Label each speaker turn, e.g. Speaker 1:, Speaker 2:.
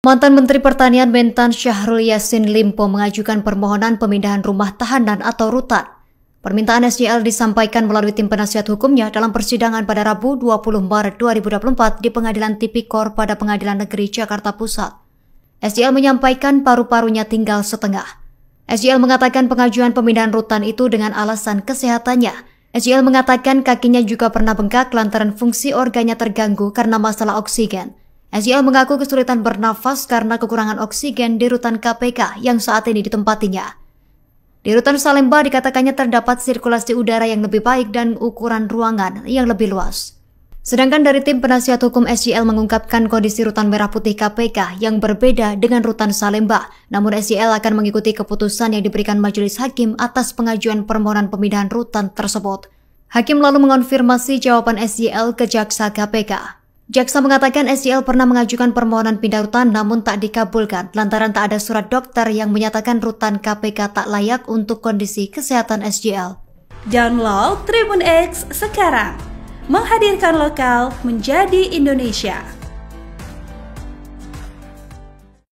Speaker 1: Mantan Menteri Pertanian Mentan Syahrul Yassin Limpo mengajukan permohonan pemindahan rumah tahanan atau rutan. Permintaan SJL disampaikan melalui tim penasihat hukumnya dalam persidangan pada Rabu 20 Maret 2024 di Pengadilan Tipikor pada Pengadilan Negeri Jakarta Pusat. SJL menyampaikan paru-parunya tinggal setengah. SJL mengatakan pengajuan pemindahan rutan itu dengan alasan kesehatannya. SJL mengatakan kakinya juga pernah bengkak lantaran fungsi organnya terganggu karena masalah oksigen. SEO mengaku kesulitan bernafas karena kekurangan oksigen di rutan KPK yang saat ini ditempatinya. Di rutan Salemba dikatakannya terdapat sirkulasi udara yang lebih baik dan ukuran ruangan yang lebih luas. Sedangkan dari tim penasihat hukum SJL mengungkapkan kondisi rutan Merah Putih KPK yang berbeda dengan rutan Salemba, namun SJL akan mengikuti keputusan yang diberikan Majelis Hakim atas pengajuan permohonan pemindahan rutan tersebut. Hakim lalu mengonfirmasi jawaban SJL ke Jaksa KPK. Jaksa mengatakan SJL pernah mengajukan permohonan pindah rutan namun tak dikabulkan lantaran tak ada surat dokter yang menyatakan rutan KPK tak layak untuk kondisi kesehatan SJL. Download Tribun X sekarang, menghadirkan lokal menjadi Indonesia.